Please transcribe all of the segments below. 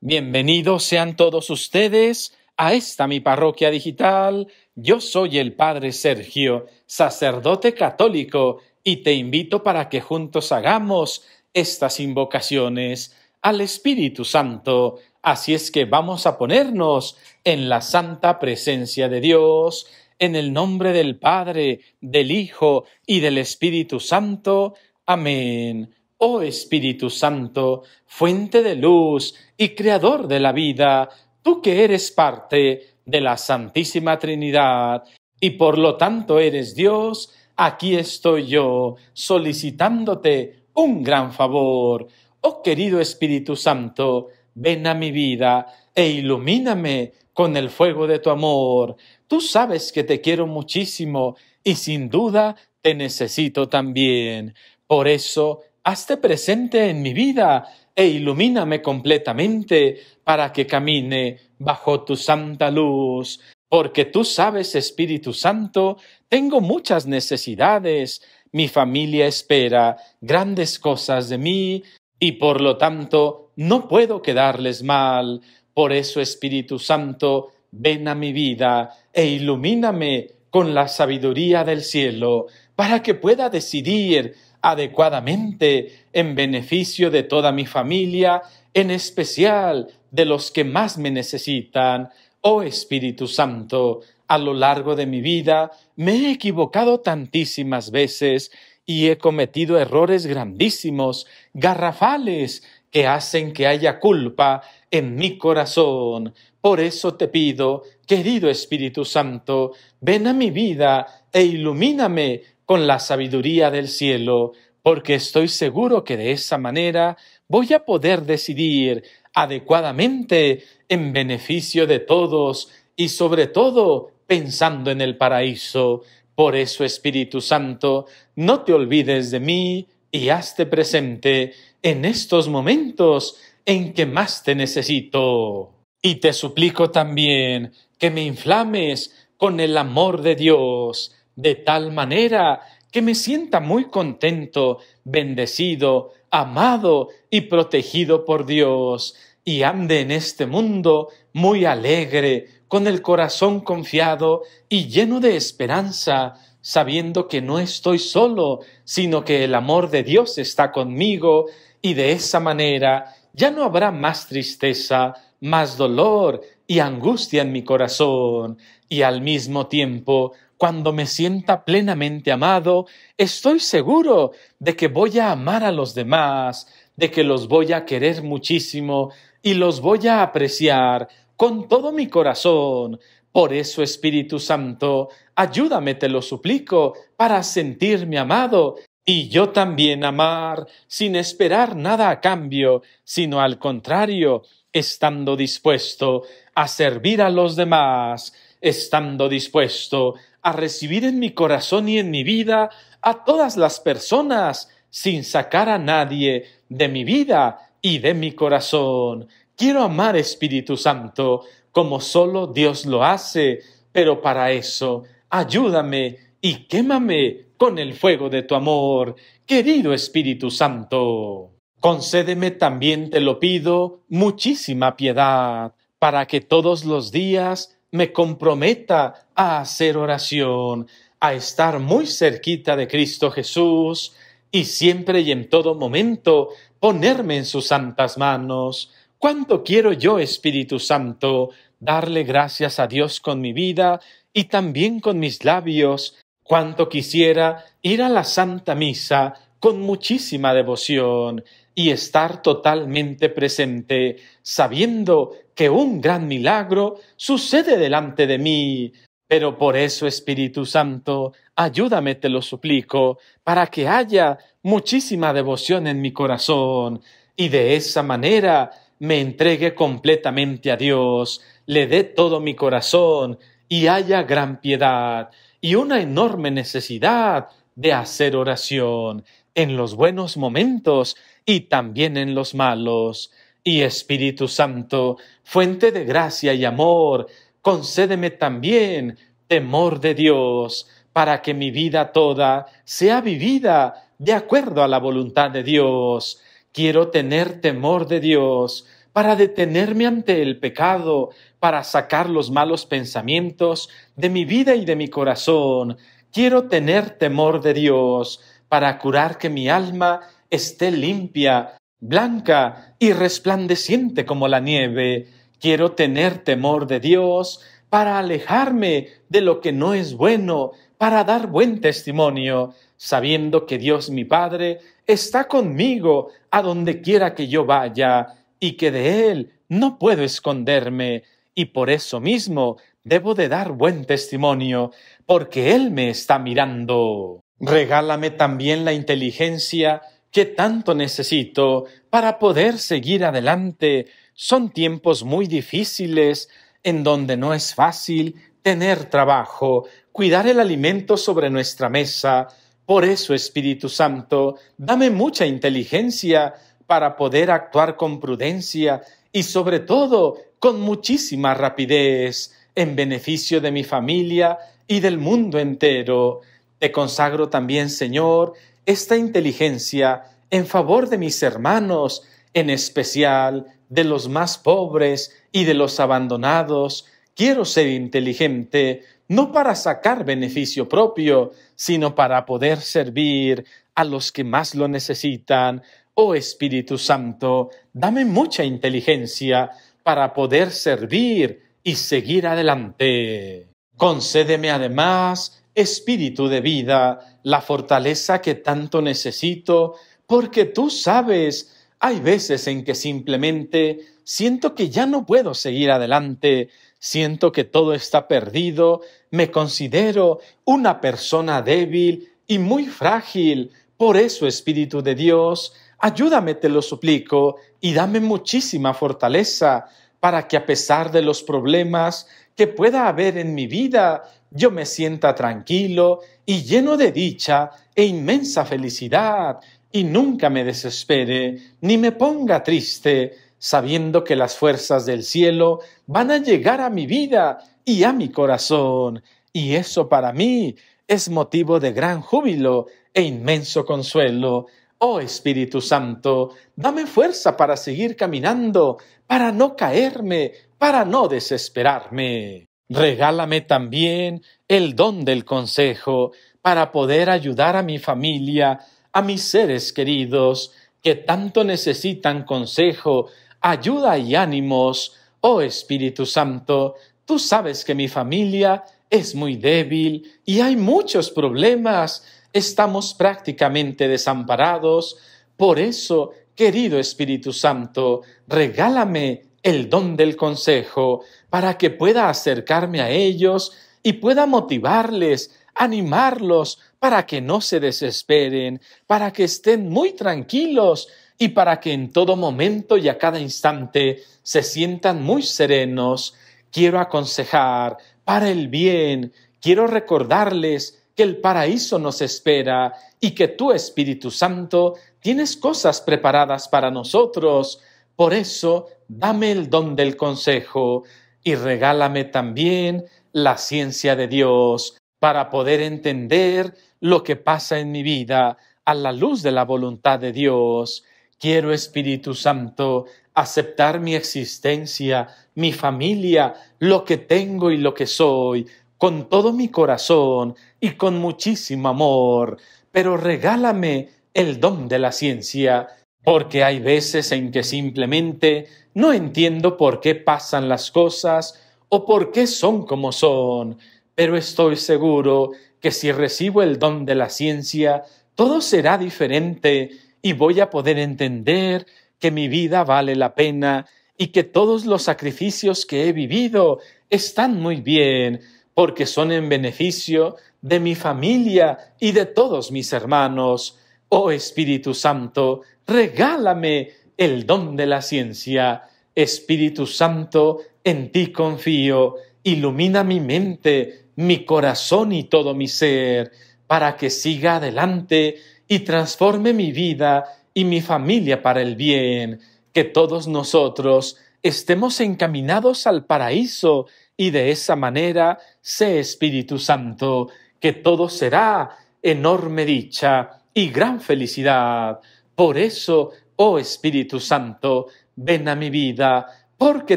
Bienvenidos sean todos ustedes a esta mi parroquia digital. Yo soy el Padre Sergio, sacerdote católico, y te invito para que juntos hagamos estas invocaciones al Espíritu Santo. Así es que vamos a ponernos en la santa presencia de Dios, en el nombre del Padre, del Hijo y del Espíritu Santo. Amén. Oh Espíritu Santo, fuente de luz y creador de la vida, tú que eres parte de la Santísima Trinidad y por lo tanto eres Dios, aquí estoy yo solicitándote un gran favor. Oh querido Espíritu Santo, ven a mi vida e ilumíname con el fuego de tu amor. Tú sabes que te quiero muchísimo y sin duda te necesito también. Por eso hazte presente en mi vida e ilumíname completamente para que camine bajo tu santa luz. Porque tú sabes, Espíritu Santo, tengo muchas necesidades, mi familia espera grandes cosas de mí, y por lo tanto no puedo quedarles mal. Por eso, Espíritu Santo, ven a mi vida e ilumíname con la sabiduría del cielo, para que pueda decidir adecuadamente en beneficio de toda mi familia, en especial de los que más me necesitan. Oh Espíritu Santo, a lo largo de mi vida me he equivocado tantísimas veces y he cometido errores grandísimos, garrafales, que hacen que haya culpa en mi corazón. Por eso te pido, querido Espíritu Santo, ven a mi vida e ilumíname con la sabiduría del cielo, porque estoy seguro que de esa manera voy a poder decidir adecuadamente en beneficio de todos y sobre todo pensando en el paraíso. Por eso, Espíritu Santo, no te olvides de mí y hazte presente en estos momentos en que más te necesito. Y te suplico también que me inflames con el amor de Dios, de tal manera que me sienta muy contento, bendecido, amado y protegido por Dios, y ande en este mundo muy alegre, con el corazón confiado y lleno de esperanza, sabiendo que no estoy solo, sino que el amor de Dios está conmigo, y de esa manera ya no habrá más tristeza, más dolor y angustia en mi corazón, y al mismo tiempo, cuando me sienta plenamente amado, estoy seguro de que voy a amar a los demás, de que los voy a querer muchísimo y los voy a apreciar con todo mi corazón. Por eso, Espíritu Santo, ayúdame, te lo suplico, para sentirme amado y yo también amar, sin esperar nada a cambio, sino al contrario, estando dispuesto a servir a los demás estando dispuesto a recibir en mi corazón y en mi vida a todas las personas, sin sacar a nadie de mi vida y de mi corazón. Quiero amar Espíritu Santo como solo Dios lo hace, pero para eso ayúdame y quémame con el fuego de tu amor, querido Espíritu Santo. Concédeme también, te lo pido, muchísima piedad, para que todos los días me comprometa a hacer oración, a estar muy cerquita de Cristo Jesús y siempre y en todo momento ponerme en sus santas manos. ¿Cuánto quiero yo, Espíritu Santo, darle gracias a Dios con mi vida y también con mis labios? ¿Cuánto quisiera ir a la Santa Misa con muchísima devoción, y estar totalmente presente, sabiendo que un gran milagro sucede delante de mí. Pero por eso, Espíritu Santo, ayúdame, te lo suplico, para que haya muchísima devoción en mi corazón, y de esa manera me entregue completamente a Dios, le dé todo mi corazón, y haya gran piedad y una enorme necesidad de hacer oración en los buenos momentos y también en los malos. Y Espíritu Santo, fuente de gracia y amor, concédeme también temor de Dios, para que mi vida toda sea vivida de acuerdo a la voluntad de Dios. Quiero tener temor de Dios para detenerme ante el pecado, para sacar los malos pensamientos de mi vida y de mi corazón. Quiero tener temor de Dios para curar que mi alma esté limpia, blanca y resplandeciente como la nieve. Quiero tener temor de Dios para alejarme de lo que no es bueno, para dar buen testimonio, sabiendo que Dios mi Padre está conmigo a donde quiera que yo vaya y que de Él no puedo esconderme, y por eso mismo debo de dar buen testimonio, porque Él me está mirando. Regálame también la inteligencia que tanto necesito para poder seguir adelante. Son tiempos muy difíciles en donde no es fácil tener trabajo, cuidar el alimento sobre nuestra mesa. Por eso, Espíritu Santo, dame mucha inteligencia para poder actuar con prudencia y sobre todo con muchísima rapidez en beneficio de mi familia y del mundo entero. Te consagro también, Señor, esta inteligencia en favor de mis hermanos, en especial de los más pobres y de los abandonados. Quiero ser inteligente, no para sacar beneficio propio, sino para poder servir a los que más lo necesitan. Oh Espíritu Santo, dame mucha inteligencia para poder servir y seguir adelante. Concédeme además espíritu de vida, la fortaleza que tanto necesito, porque tú sabes, hay veces en que simplemente siento que ya no puedo seguir adelante, siento que todo está perdido, me considero una persona débil y muy frágil. Por eso, Espíritu de Dios, ayúdame, te lo suplico, y dame muchísima fortaleza para que a pesar de los problemas que pueda haber en mi vida, yo me sienta tranquilo y lleno de dicha e inmensa felicidad, y nunca me desespere ni me ponga triste, sabiendo que las fuerzas del cielo van a llegar a mi vida y a mi corazón, y eso para mí es motivo de gran júbilo e inmenso consuelo, Oh Espíritu Santo, dame fuerza para seguir caminando, para no caerme, para no desesperarme. Regálame también el don del consejo para poder ayudar a mi familia, a mis seres queridos, que tanto necesitan consejo, ayuda y ánimos. Oh Espíritu Santo, tú sabes que mi familia es muy débil y hay muchos problemas estamos prácticamente desamparados. Por eso, querido Espíritu Santo, regálame el don del consejo para que pueda acercarme a ellos y pueda motivarles, animarlos, para que no se desesperen, para que estén muy tranquilos y para que en todo momento y a cada instante se sientan muy serenos. Quiero aconsejar para el bien, quiero recordarles que el paraíso nos espera y que tú, Espíritu Santo, tienes cosas preparadas para nosotros. Por eso, dame el don del consejo y regálame también la ciencia de Dios para poder entender lo que pasa en mi vida a la luz de la voluntad de Dios. Quiero, Espíritu Santo, aceptar mi existencia, mi familia, lo que tengo y lo que soy, con todo mi corazón y con muchísimo amor, pero regálame el don de la ciencia, porque hay veces en que simplemente no entiendo por qué pasan las cosas o por qué son como son, pero estoy seguro que si recibo el don de la ciencia, todo será diferente y voy a poder entender que mi vida vale la pena y que todos los sacrificios que he vivido están muy bien porque son en beneficio de mi familia y de todos mis hermanos. Oh Espíritu Santo, regálame el don de la ciencia. Espíritu Santo, en ti confío, ilumina mi mente, mi corazón y todo mi ser, para que siga adelante y transforme mi vida y mi familia para el bien, que todos nosotros estemos encaminados al paraíso y de esa manera, sé Espíritu Santo, que todo será enorme dicha y gran felicidad. Por eso, oh Espíritu Santo, ven a mi vida, porque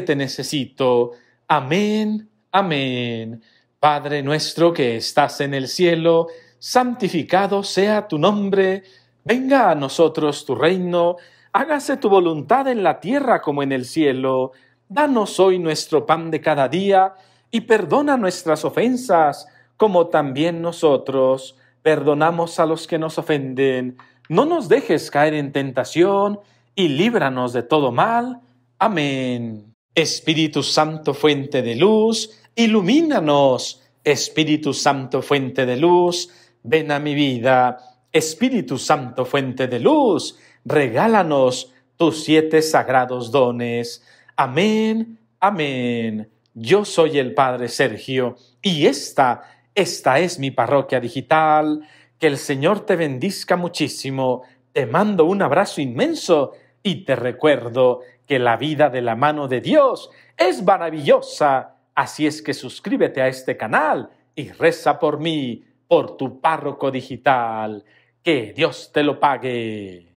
te necesito. Amén, amén. Padre nuestro que estás en el cielo, santificado sea tu nombre, venga a nosotros tu reino, hágase tu voluntad en la tierra como en el cielo. Danos hoy nuestro pan de cada día y perdona nuestras ofensas, como también nosotros perdonamos a los que nos ofenden. No nos dejes caer en tentación y líbranos de todo mal. Amén. Espíritu Santo, fuente de luz, ilumínanos. Espíritu Santo, fuente de luz, ven a mi vida. Espíritu Santo, fuente de luz, regálanos tus siete sagrados dones Amén, amén. Yo soy el Padre Sergio y esta, esta es mi parroquia digital. Que el Señor te bendizca muchísimo. Te mando un abrazo inmenso y te recuerdo que la vida de la mano de Dios es maravillosa. Así es que suscríbete a este canal y reza por mí, por tu párroco digital. Que Dios te lo pague.